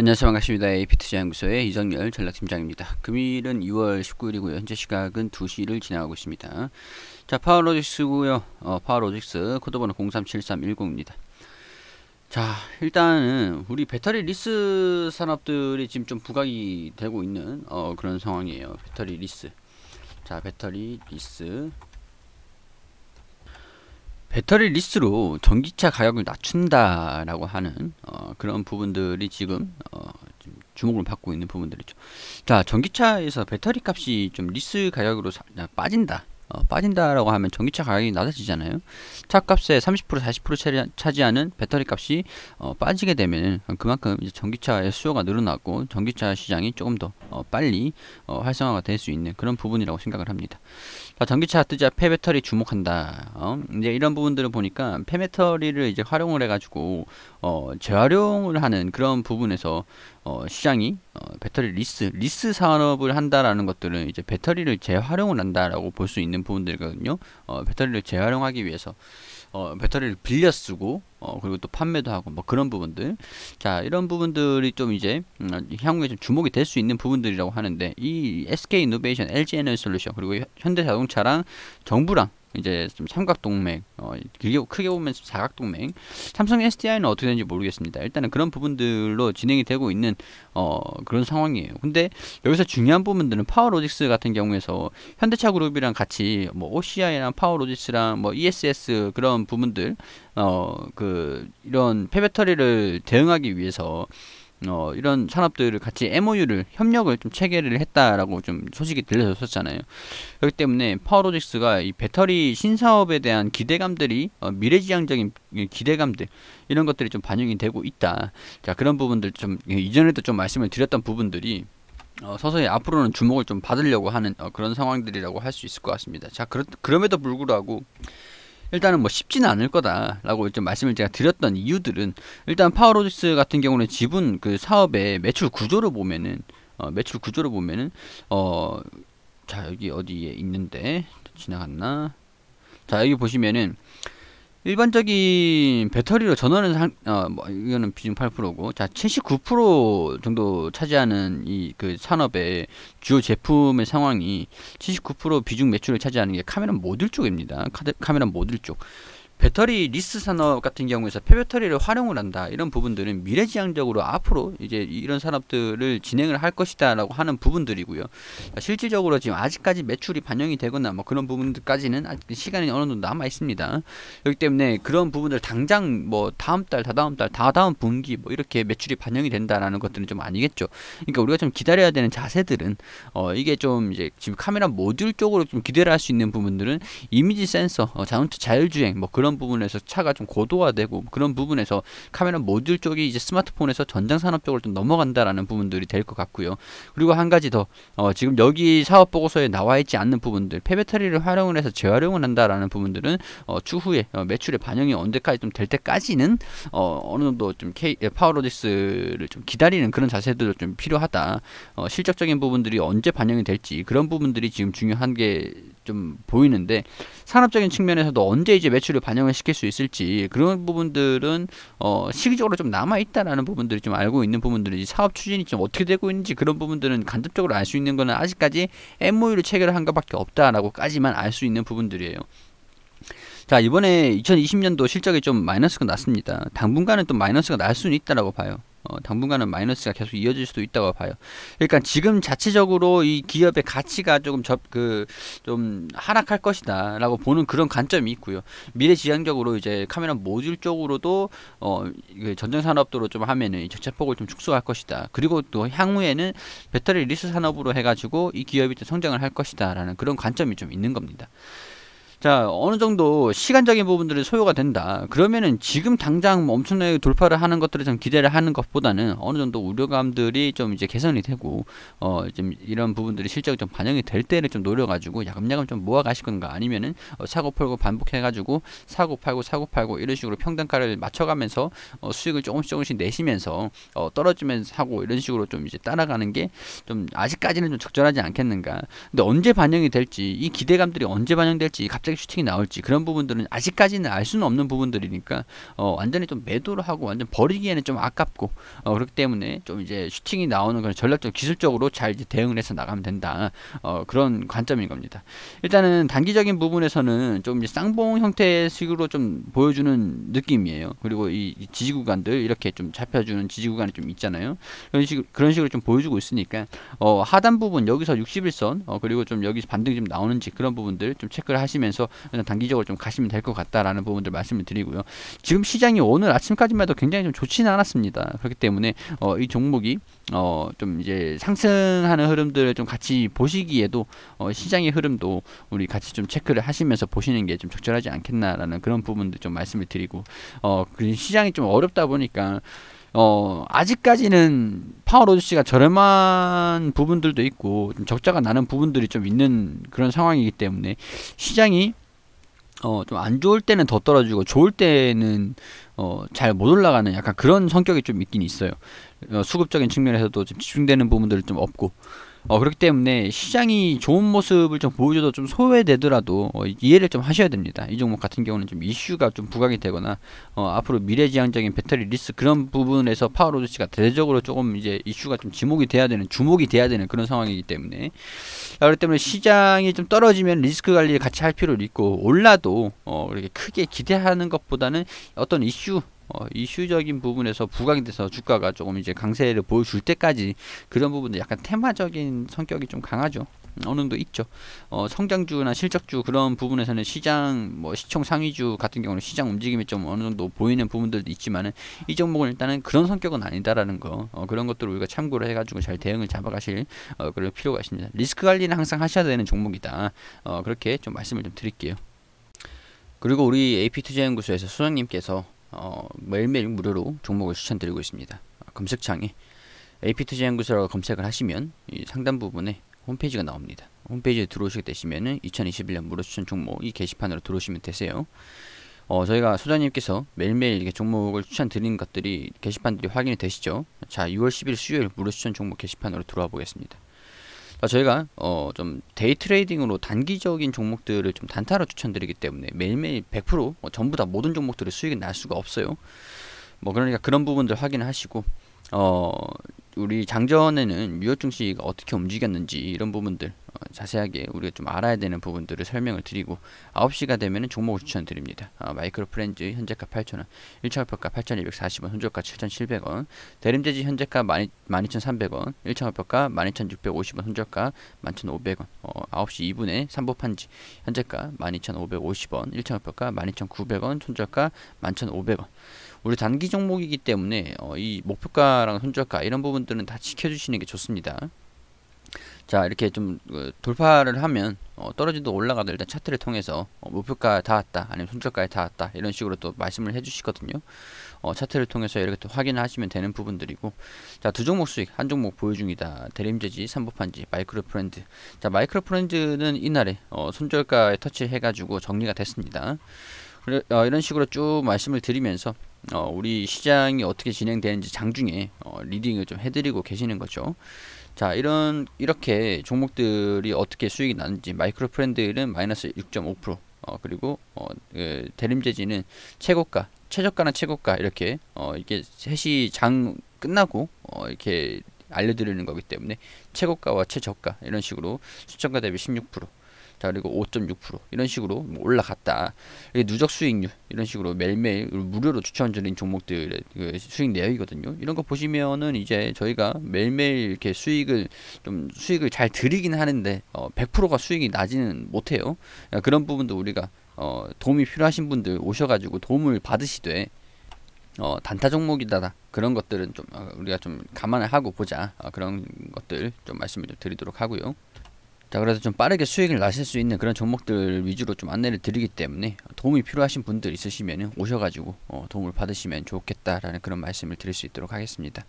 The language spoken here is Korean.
안녕하세요 반갑습니다. AP투자연구소의 이정열 전략팀장입니다. 금일은 2월 19일이고요. 현재 시각은 2시를 지나가고 있습니다. 자 파워로직스고요. 어, 파워로직스 코드번호 037310입니다. 자 일단은 우리 배터리 리스 산업들이 지금 좀 부각이 되고 있는 어, 그런 상황이에요. 배터리 리스 자 배터리 리스 배터리 리스로 전기차 가격을 낮춘다라고 하는 어, 그런 부분들이 지금 어, 주목을 받고 있는 부분들이죠. 자, 전기차에서 배터리 값이 좀 리스 가격으로 사, 아, 빠진다. 어, 빠진다라고 하면 전기차 가격이 낮아지잖아요. 차 값의 30% 40% 차지하는 배터리 값이 어, 빠지게 되면 그만큼 이제 전기차의 수요가 늘어났고 전기차 시장이 조금 더 어, 빨리 어, 활성화가 될 수 있는 그런 부분이라고 생각을 합니다. 자, 아, 전기차 뜨자 폐배터리 주목한다. 어? 이제 이런 부분들을 보니까 폐배터리를 이제 활용을 해가지고 어, 재활용을 하는 그런 부분에서 어, 시장이 어, 배터리 리스 리스 산업을 한다라는 것들은 이제 배터리를 재활용을 한다라고 볼 수 있는 부분들이거든요. 어, 배터리를 재활용하기 위해서 어, 배터리를 빌려 쓰고 어, 그리고 또 판매도 하고 뭐 그런 부분들 자 이런 부분들이 좀 이제 음, 향후에 좀 주목이 될 수 있는 부분들이라고 하는데 이 SK 이노베이션, LG 에너지 솔루션 그리고 현대자동차랑 정부랑 이제 좀 삼각동맥, 어, 길게, 크게 보면 사각동맥. 삼성 SDI는 어떻게 되는지 모르겠습니다. 일단은 그런 부분들로 진행이 되고 있는 어, 그런 상황이에요. 근데 여기서 중요한 부분들은 파워로직스 같은 경우에서 현대차 그룹이랑 같이 뭐 OCI랑 파워로직스랑 뭐 ESS 그런 부분들, 어, 그, 이런 폐배터리를 대응하기 위해서 어, 이런 산업들을 같이 MOU를 협력을 좀 체계를 했다라고 좀 소식이 들려졌었잖아요. 그렇기 때문에 파워로직스가 이 배터리 신사업에 대한 기대감들이 어, 미래지향적인 기대감들 이런 것들이 좀 반영이 되고 있다. 자 그런 부분들 좀 예, 이전에도 좀 말씀을 드렸던 부분들이 어, 서서히 앞으로는 주목을 좀 받으려고 하는 어, 그런 상황들이라고 할 수 있을 것 같습니다. 자그렇 그럼에도 불구하고 일단은 뭐 쉽지는 않을 거다라고 좀 말씀을 제가 드렸던 이유들은 일단 파워로직스 같은 경우는 지분 그 사업의 매출 구조를 보면은 어, 매출 구조를 보면은 어 자 여기 어디에 있는데 지나갔나 자 여기 보시면은 일반적인 배터리로 전원은 한, 어, 뭐, 이거는 비중 8%고, 자, 79% 정도 차지하는 이 그 산업의 주요 제품의 상황이 79% 비중 매출을 차지하는 게 카메라 모듈 쪽입니다. 카드, 카메라 모듈 쪽. 배터리 리스 산업 같은 경우에서 폐배터리를 활용을 한다 이런 부분들은 미래지향적으로 앞으로 이제 이런 산업들을 진행을 할 것이다라고 하는 부분들이고요. 그러니까 실질적으로 지금 아직까지 매출이 반영이 되거나 뭐 그런 부분들까지는 아직 시간이 어느 정도 남아 있습니다. 그렇기 때문에 그런 부분들 당장 뭐 다음 달, 다다음 달, 다다음 분기 뭐 이렇게 매출이 반영이 된다라는 것들은 좀 아니겠죠. 그러니까 우리가 좀 기다려야 되는 자세들은 어 이게 좀 이제 지금 카메라 모듈 쪽으로 좀 기대를 할 수 있는 부분들은 이미지 센서, 어, 자율주행 뭐 그런 그런 부분에서 차가 좀 고도화되고 그런 부분에서 카메라 모듈 쪽이 이제 스마트폰에서 전장 산업 쪽으로 좀 넘어간다라는 부분들이 될 것 같고요. 그리고 한 가지 더 어, 지금 여기 사업 보고서에 나와 있지 않는 부분들 폐배터리를 활용을 해서 재활용을 한다라는 부분들은 어, 추후에 어, 매출의 반영이 언제까지 좀 될 때까지는 어, 느 정도 좀 K, 예, 파워로디스를 좀 기다리는 그런 자세도 좀 필요하다. 어, 실적적인 부분들이 언제 반영이 될지 그런 부분들이 지금 중요한 게 좀 보이는데 산업적인 측면에서도 언제 이제 매출을 반영 반영을 시킬 수 있을지 그런 부분들은 어, 시기적으로 좀 남아 있다라는 부분들이 좀 알고 있는 부분들이 사업 추진이 좀 어떻게 되고 있는지 그런 부분들은 간접적으로 알 수 있는 거는 아직까지 MOU를 체결한 것밖에 없다라고까지만 알 수 있는 부분들이에요. 자 이번에 2020년도 실적이 좀 마이너스가 났습니다. 당분간은 또 마이너스가 날 수는 있다라고 봐요. 어, 당분간은 마이너스가 계속 이어질 수도 있다고 봐요. 그러니까 지금 자체적으로 이 기업의 가치가 조금 접 그 좀 하락할 것이다라고 보는 그런 관점이 있고요. 미래지향적으로 이제 카메라 모듈 쪽으로도 어 그 전쟁 산업도로 좀 하면은 이체폭을좀 축소할 것이다. 그리고 또 향후에는 배터리 리스 산업으로 해가지고 이 기업이 좀 성장을 할 것이다라는 그런 관점이 좀 있는 겁니다. 자 어느 정도 시간적인 부분들이 소요가 된다 그러면은 지금 당장 엄청나게 돌파를 하는 것들을 좀 기대를 하는 것보다는 어느 정도 우려감들이 좀 이제 개선이 되고 어 좀 이런 부분들이 실적이 좀 반영이 될 때를 좀 노려가지고 야금야금 좀 모아 가실 건가 아니면은 어, 사고 팔고 반복해 가지고 사고 팔고 사고 팔고 이런 식으로 평단가를 맞춰가면서 어, 수익을 조금씩 조금씩 내시면서 어, 떨어지면서 하고 이런 식으로 좀 이제 따라가는 게 좀 아직까지는 좀 적절하지 않겠는가 근데 언제 반영이 될지 이 기대감들이 언제 반영될지 갑자기 갑자기 슈팅이 나올지 그런 부분들은 아직까지는 알 수는 없는 부분들이니까 어, 완전히 좀 매도를 하고 완전 버리기에는 좀 아깝고 어, 그렇기 때문에 좀 이제 슈팅이 나오는 그런 전략적 기술적으로 잘 이제 대응을 해서 나가면 된다 어, 그런 관점인 겁니다. 일단은 단기적인 부분에서는 좀 쌍봉 형태식으로 의좀 보여주는 느낌이에요. 그리고 이, 이 지지구간들 이렇게 좀 잡혀주는 지지구간이 좀 있잖아요. 그런 식으로 그런 식으로 좀 보여주고 있으니까 어, 하단 부분 여기서 61선 어, 그리고 좀 여기서 반등이 좀 나오는지 그런 부분들 좀 체크를 하시면서 하면서 단기적으로 좀 가시면 될 것 같다라는 부분들 말씀을 드리고요. 지금 시장이 오늘 아침까지만 해도 굉장히 좀 좋지는 않았습니다. 그렇기 때문에 어, 이 종목이 어, 좀 이제 상승하는 흐름들을 좀 같이 보시기에도 어, 시장의 흐름도 우리 같이 좀 체크를 하시면서 보시는 게 좀 적절하지 않겠나라는 그런 부분도 좀 말씀을 드리고 어, 시장이 좀 어렵다 보니까 어, 아직까지는 파워로드 씨가 저렴한 부분들도 있고 좀 적자가 나는 부분들이 좀 있는 그런 상황이기 때문에 시장이 어, 좀 안 좋을 때는 더 떨어지고 좋을 때는 어, 잘 못 올라가는 약간 그런 성격이 좀 있긴 있어요. 어, 수급적인 측면에서도 좀 집중되는 부분들이 좀 없고 어, 그렇기 때문에 시장이 좋은 모습을 좀 보여줘도 좀 소외되더라도 어, 이해를 좀 하셔야 됩니다. 이 종목 같은 경우는 좀 이슈가 좀 부각이 되거나 어, 앞으로 미래지향적인 배터리 리스 그런 부분에서 파워로드시가 대대적으로 조금 이제 이슈가 좀 지목이 돼야 되는 주목이 돼야 되는 그런 상황이기 때문에 그렇기 때문에 시장이 좀 떨어지면 리스크 관리를 같이 할 필요도 있고 올라도 어, 이렇게 크게 기대하는 것보다는 어떤 이슈 어, 이슈적인 부분에서 부각이 돼서 주가가 조금 이제 강세를 보여줄 때까지 그런 부분도 약간 테마적인 성격이 좀 강하죠. 음, 어느 정도 있죠. 어, 성장주나 실적주 그런 부분에서는 시장 뭐시청 상위주 같은 경우는 시장 움직임이 좀 어느 정도 보이는 부분들도 있지만은 이 종목은 일단은 그런 성격은 아니다라는 거 어, 그런 것들을 우리가 참고를 해가지고 잘 대응을 잡아가실 어, 그럴 필요가 있습니다. 리스크 관리는 항상 하셔야 되는 종목이다. 어, 그렇게 좀 말씀을 좀 드릴게요. 그리고 우리 AP투자연구소에서 소장님께서 어, 매일매일 무료로 종목을 추천드리고 있습니다. 검색창에 AP투자연구소라고 검색을 하시면 상단 부분에 홈페이지가 나옵니다. 홈페이지에 들어오시게 되시면 2021년 무료 추천 종목 이 게시판으로 들어오시면 되세요. 어, 저희가 소장님께서 매일매일 이렇게 종목을 추천드리는 것들이 게시판들이 확인이 되시죠? 자, 6월 10일 수요일 무료 추천 종목 게시판으로 들어와 보겠습니다. 아, 저희가 어 좀 데이 트레이딩으로 단기적인 종목들을 좀 단타로 추천드리기 때문에 매일매일 100% 뭐 전부 다 모든 종목들의 수익이 날 수가 없어요. 뭐 그러니까 그런 부분들 확인하시고 어 우리 장전에는 유혈 증시가 어떻게 움직였는지 이런 부분들 어, 자세하게 우리가 좀 알아야 되는 부분들을 설명을 드리고 9시가 되면 종목을 추천드립니다. 어, 마이크로 프렌즈 현재가 8,000원, 1차 화표가 8,240원, 손절가 7,700원, 대림재지 현재가 12,300원, 1차 화표가 12,650원, 손절가 11,500원, 어, 9시 2분에 3보 판지 현재가 12,550원, 1차 화표가 12,900원, 손절가 11,500원 우리 단기 종목이기 때문에 어, 이 목표가랑 손절가 이런 부분들은 다 지켜주시는 게 좋습니다. 자 이렇게 좀 어, 돌파를 하면 어, 떨어지도 올라가도 일단 차트를 통해서 어, 목표가 닿았다 아니면 손절가에 닿았다 이런 식으로 또 말씀을 해주시거든요 어, 차트를 통해서 이렇게 또 확인을 하시면 되는 부분들이고 자 두 종목 수익 한 종목 보유 중이다 대림재지 삼보판지 마이크로프렌드 자 마이크로프렌드는 이날에 어, 손절가에 터치해 가지고 정리가 됐습니다 그래, 어, 이런 식으로 쭉 말씀을 드리면서 어, 우리 시장이 어떻게 진행되는지 장중에 어, 리딩을 좀 해드리고 계시는 거죠. 자 이런 이렇게 종목들이 어떻게 수익이 나는지 마이크로 프렌드는 마이너스 6.5% 어, 그리고 어, 그 대림재지는 최고가 최저가나 최고가 이렇게 어, 이게 해시장 끝나고 어, 이렇게 알려드리는 거기 때문에 최고가와 최저가 이런 식으로 수정가 대비 16%자 그리고 5.6% 이런 식으로 뭐 올라갔다. 누적 수익률 이런 식으로 매일매일 무료로 추천드린 종목들의 그 수익 내역이거든요. 이런 거 보시면은 이제 저희가 매일매일 이렇게 수익을 좀 수익을 잘 드리긴 하는데 어, 100%가 수익이 나지는 못해요. 아, 그런 부분도 우리가 어, 도움이 필요하신 분들 오셔가지고 도움을 받으시되 어, 단타 종목이다 그런 것들은 좀 어, 우리가 좀 감안을 하고 보자 아, 그런 것들 좀 말씀을 좀 드리도록 하고요. 자 그래서 좀 빠르게 수익을 나실 수 있는 그런 종목들 위주로 좀 안내를 드리기 때문에 도움이 필요하신 분들 있으시면 오셔가지고 어, 도움을 받으시면 좋겠다라는 그런 말씀을 드릴 수 있도록 하겠습니다.